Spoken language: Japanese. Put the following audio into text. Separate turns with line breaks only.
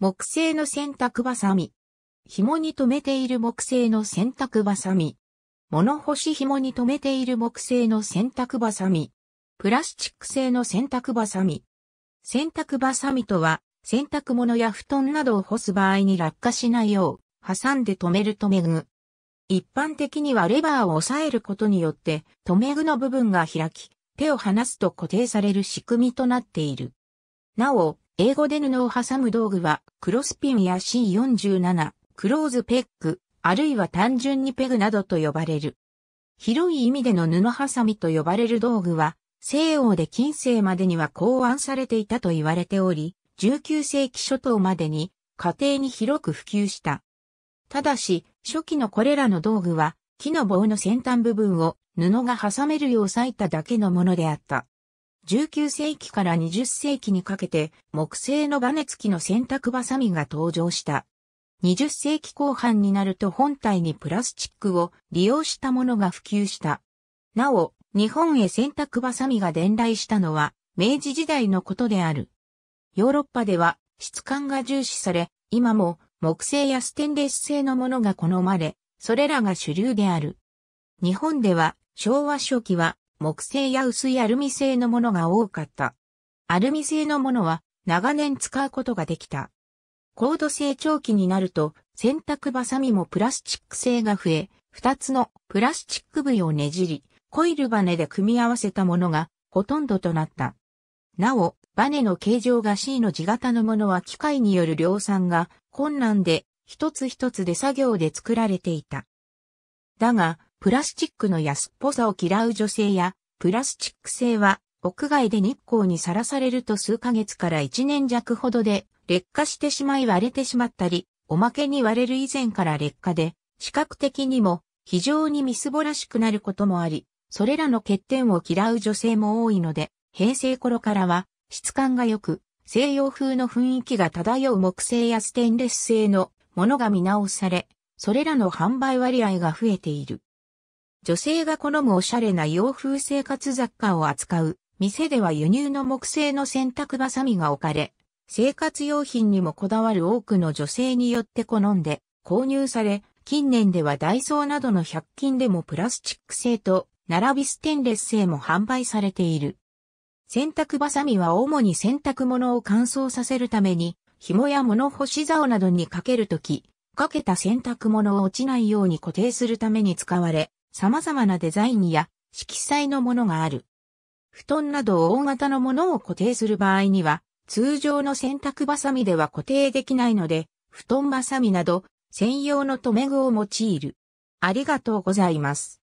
木製の洗濯バサミ。紐に留めている木製の洗濯バサミ。物干し紐に留めている木製の洗濯バサミ。プラスチック製の洗濯バサミ。洗濯バサミとは、洗濯物や布団などを干す場合に落下しないよう、挟んで留める留め具。一般的にはレバーを押さえることによって、留め具の部分が開き、手を離すと固定される仕組みとなっている。なお、英語で布を挟む道具は、クロスピンや C47、クローズペッグ、あるいは単純にペグなどと呼ばれる。広い意味での布ハサミと呼ばれる道具は、西欧で近世までには考案されていたと言われており、19世紀初頭までに家庭に広く普及した。ただし、初期のこれらの道具は、木の棒の先端部分を布が挟めるよう裂いただけのものであった。19世紀から20世紀にかけて木製のバネ付きの洗濯バサミが登場した。20世紀後半になると本体にプラスチックを利用したものが普及した。なお、日本へ洗濯バサミが伝来したのは明治時代のことである。ヨーロッパでは質感が重視され、今も木製やステンレス製のものが好まれ、それらが主流である。日本では昭和初期は木製や薄いアルミ製のものが多かった。アルミ製のものは長年使うことができた。高度成長期になると洗濯バサミもプラスチック製が増え、二つのプラスチック部位をねじり、コイルバネで組み合わせたものがほとんどとなった。なお、バネの形状が C の字型のものは機械による量産が困難で、一つ一つで作業で作られていた。だが、プラスチックの安っぽさを嫌う女性や、プラスチック製は、屋外で日光にさらされると数ヶ月から1年弱ほどで、劣化してしまい割れてしまったり、おまけに割れる以前から劣化で、視覚的にも非常にみすぼらしくなることもあり、それらの欠点を嫌う女性も多いので、平成頃からは質感が良く、西洋風の雰囲気が漂う木製やステンレス製のものが見直され、それらの販売割合が増えている。女性が好むおしゃれな洋風生活雑貨を扱う店では輸入の木製の洗濯バサミが置かれ、生活用品にもこだわる多くの女性によって好んで購入され、近年ではダイソーなどの100均でもプラスチック製と並びステンレス製も販売されている。洗濯バサミは主に洗濯物を乾燥させるために、紐や物干し竿などにかけるとき、かけた洗濯物を落ちないように固定するために使われ、様々なデザインや色彩のものがある。布団など大型のものを固定する場合には、通常の洗濯バサミでは固定できないので、布団バサミなど専用の留め具を用いる。ありがとうございます。